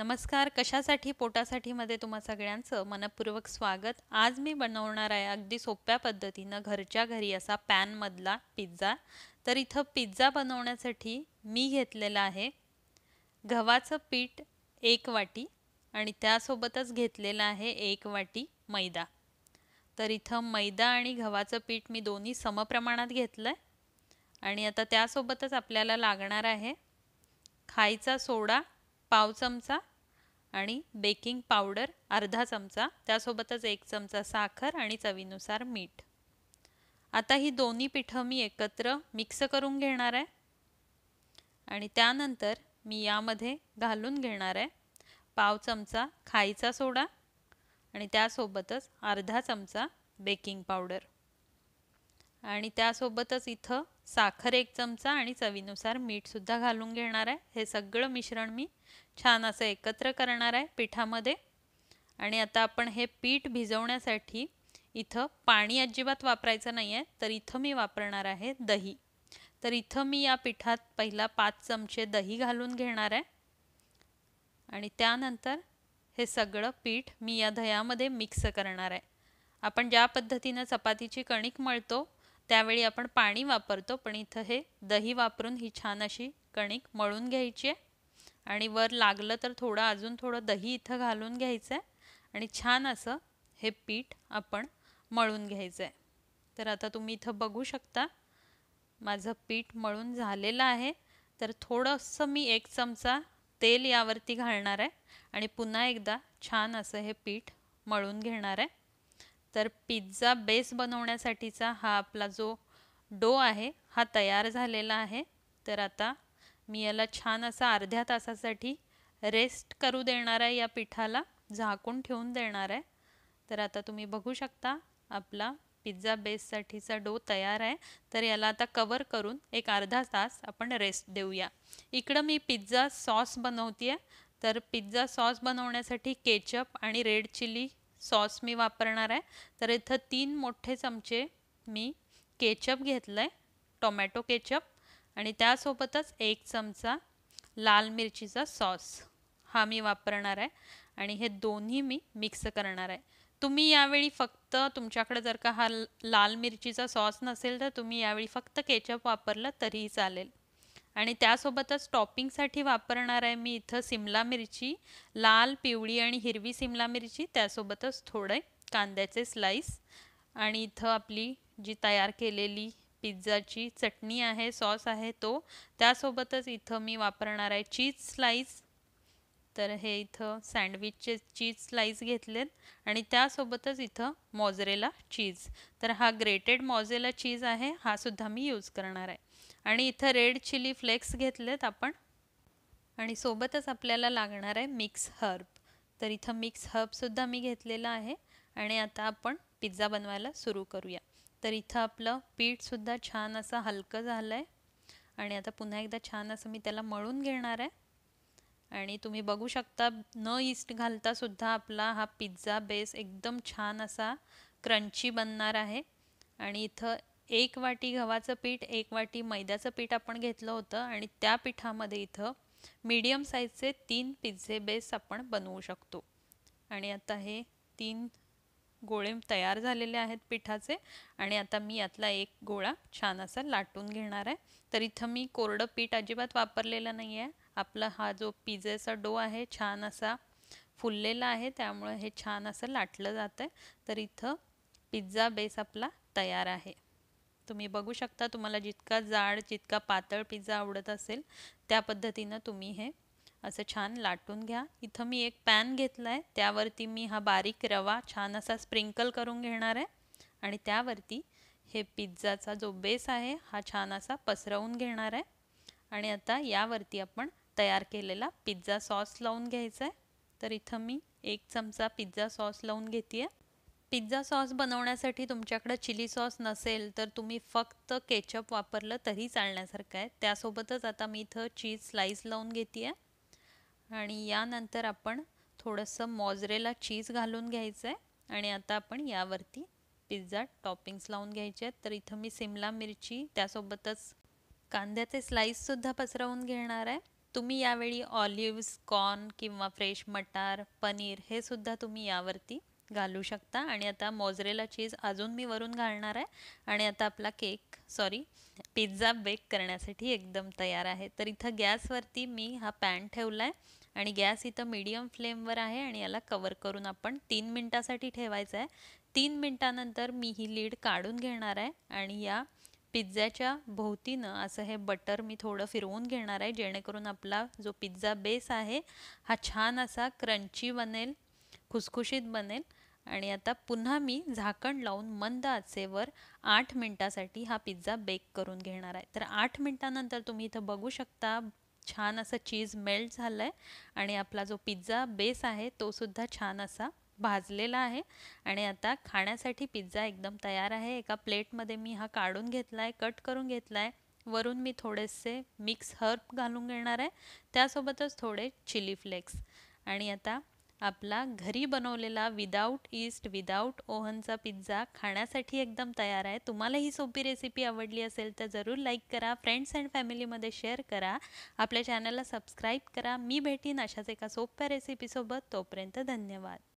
नमस्कार कशासाठी पोटासाठीमध्ये तुम्हा सगळ्यांचं मनपूर्वक स्वागत आज मी बनवणार आहे अगदी सोप्या पद्धतीनं घरच्या घरी असा पॅनमधला पिझ्झा तर इथं पिझ्झा बनवण्यासाठी मी घेतलेला आहे गव्हाचं पीठ एक वाटी आणि त्यासोबतच घेतलेलं आहे एक वाटी मैदा तर इथं मैदा आणि गव्हाचं पीठ मी दोन्ही समप्रमाणात घेतलं आहे आणि आता त्यासोबतच आपल्याला लागणार आहे खायचा सोडा पाव चमचा आणि बेकिंग पावडर अर्धा चमचा त्यासोबतच एक चमचा साखर आणि चवीनुसार मीठ आता ही दोन्ही पिठं मी एकत्र मिक्स करून घेणार आहे आणि त्यानंतर मी यामध्ये घालून घेणार आहे पाव चमचा खायचा सोडा आणि त्यासोबतच अर्धा चमचा बेकिंग पावडर आणि त्यासोबतच इथं साखर एक चमचा आणि चवीनुसार मीठसुद्धा घालून घेणार आहे हे सगळं मिश्रण मी छान असं एकत्र करणार आहे पिठामध्ये आणि आता आपण हे पीठ भिजवण्यासाठी इथं पाणी अजिबात वापरायचं नाही आहे तर इथं मी वापरणार आहे दही तर इथं मी या पिठात पहिला पाच चमचे दही घालून घेणार आहे आणि त्यानंतर हे सगळं पीठ मी या दह्यामध्ये मिक्स करणार आहे आपण ज्या पद्धतीनं चपातीची कणिक मळतो त्यावेळी आपण पाणी वापरतो पण इथं हे दही वापरून ही छान अशी कणिक मळून घ्यायची आहे आणि वर लागलं तर थोडं अजून थोडं दही इथं घालून घ्यायचं आहे आणि छान असं हे पीठ आपण मळून घ्यायचं आहे तर आता तुम्ही इथं बघू शकता माझं पीठ मळून झालेलं आहे तर थोडंसं मी एक चमचा तेल यावरती घालणार आहे आणि पुन्हा एकदा छान असं हे पीठ मळून घेणार आहे तर पिझ्झा बेस बनवण्यासाठीचा हा आपला जो डो आहे हा तयार झालेला आहे तर आता मी याला छान असा अर्ध्या तासासाठी रेस्ट करू देणार आहे या पिठाला झाकून ठेवून देणार आहे तर आता तुम्ही बघू शकता आपला पिझ्झा बेससाठीचा डो तयार आहे तर याला आता कवर करून एक अर्धा तास आपण रेस्ट देऊया इकडं मी पिझ्झा सॉस बनवते आहे तर पिझ्झा सॉस बनवण्यासाठी केचप आणि रेड चिली सॉस मी वापरणार आहे तर इथं तीन मोठे चमचे मी केचप घेतलं आहे टोमॅटो केचप आणि त्यासोबतच एक चमचा लाल मिरचीचा सॉस हा मी वापरणार आहे आणि हे दोन्ही मी मिक्स करणार आहे तुम्ही यावेळी फक्त तुमच्याकडे जर का हा लाल मिरचीचा सॉस नसेल तर तुम्ही यावेळी फक्त केचप वापरलं तरीही चालेल आणि त्यासोबतच टॉपिंगसाठी वापरणार आहे मी इथं सिमला मिरची लाल पिवळी आणि हिरवी सिमला मिरची त्यासोबतच थोडे कांद्याचे स्लाईस आणि इथं आपली जी तयार केलेली पिझ्झाची चटणी आहे सॉस आहे तो त्यासोबतच इथं मी वापरणार आहे चीज स्लाईस तर हे इथं सँडविचचे चीज स्लाईस घेतलेत आणि त्यासोबतच इथं मोजरेला चीज तर हा ग्रेटेड मोजेला चीज आहे हा सुद्धा मी यूज करणार आहे आणि इथं रेड चिली फ्लेक्स घेतलेत आपण आणि सोबतच आपल्याला लागणार आहे मिक्स हर्ब तर इथं मिक्स हर्बसुद्धा मी घेतलेला आहे आणि आता आपण पिझ्झा बनवायला सुरू करूया तर इथं आपलं पीठसुद्धा छान असं हलकं झालं आहे आणि आता पुन्हा एकदा छान असं मी त्याला मळून घेणार आहे आणि तुम्ही बघू शकता न इस्ट घालता सुद्धा आपला हा पिझ्झा बेस एकदम छान असा क्रंची बनणार आहे आणि इथं एक वाटी गव्हाचं पीठ एक वाटी मैद्याचं पीठ आपण घेतलं होतं आणि त्या पिठामध्ये इथं मीडियम साईजचे तीन पिझ्झे बेस आपण बनवू शकतो आणि आता हे तीन गोळे तयार झालेले आहेत पिठाचे आणि आता मी यातला एक गोळा छान असा लाटून घेणार आहे तर इथं मी कोरडं पीठ अजिबात वापरलेलं नाही आहे आपला हा जो पिझेचा डो आहे छान असा फुललेला आहे त्यामुळे हे छान असं लाटलं जातं आहे तर इथं पिझ्झा बेस आपला तयार आहे तुम्ही बघू शकता तुम्हाला जितका जाड जितका पातळ पिझ्झा आवडत असेल त्या पद्धतीनं तुम्ही हे असं छान लाटून घ्या इथं मी एक पॅन घेतला आहे त्यावरती मी हा बारीक रवा छान असा स्प्रिंकल करून घेणार आहे आणि त्यावरती हे पिझ्झाचा जो बेस आहे हा छान असा पसरवून घेणार आहे आणि आता यावरती आपण तयार केलेला पिझ्झा सॉस लावून घ्यायचा आहे तर इथं मी एक चमचा पिझ्झा सॉस लावून घेते आहे पिझ्झा सॉस बनवण्यासाठी तुमच्याकडं चिली सॉस नसेल तर तुम्ही फक्त केचप वापरलं तरी चालण्यासारखं आहे त्यासोबतच आता मी इथं चीज स्लाईस लावून घेते आहे आणि यानंतर आपण थोडंसं मॉजरेला चीज घालून घ्यायचं आहे आणि आता आपण यावरती पिझ्झा टॉपिंग्स लावून घ्यायचे आहेत तर इथं मी सिमला मिरची त्यासोबतच कांद्याचे स्लाईससुद्धा पसरवून घेणार आहे तुम्ही यावेळी ऑलिव्स कॉर्न किंवा फ्रेश मटार पनीर हे सुद्धा तुम्ही यावरती घालू शकता आणि आता मोजरेला चीज अजून मी वरून घालणार आहे आणि आता आपला केक सॉरी पिझ्झा बेक करण्यासाठी एकदम तयार आहे तर इथं गॅसवरती मी हा पॅन ठेवला आहे आणि गॅस इथं मीडियम फ्लेमवर आहे आणि याला कवर करून आपण तीन मिनटासाठी ठेवायचं आहे तीन मिनटानंतर मी ही लीड काढून घेणार आहे आणि या पिझ्झाच्या भोवतीनं असं हे बटर मी थोडं फिरवून घेणार आहे जेणेकरून आपला जो पिझ्झा बेस आहे हा छान असा क्रंची बनेल खुसखुशीत बनेल आणि आता पुन्हा मी झाकण लावून मंद आचेवर आठ मिनटासाठी हा पिझ्झा बेक करून घेणार आहे तर आठ मिनटानंतर तुम्ही इथं बघू शकता छान असं चीज मेल्ट झालं आहे आणि आपला जो पिझ्झा बेस आहे तो सुद्धा छान असा भाजलेला आहे आणि आता खाण्यासाठी पिझ्झा एकदम तयार आहे एका प्लेटमध्ये मी हा काढून घेतला आहे कट करून घेतला आहे वरून मी थोडेसे मिक्स हर्ब घालून घेणार आहे त्यासोबतच थोडे चिली फ्लेक्स आणि आता आपला घरी बनवलेला विदाऊट ईस्ट विदाऊट ओहनचा पिझ्झा खाण्यासाठी एकदम तयार आहे तुम्हाला ही सोपी रेसिपी आवडली असेल तर जरूर लाईक करा फ्रेंड्स अँड फॅमिलीमध्ये शेअर करा आपल्या चॅनलला सबस्क्राईब करा मी भेटीन अशाच एका सोप्या रेसिपीसोबत तोपर्यंत धन्यवाद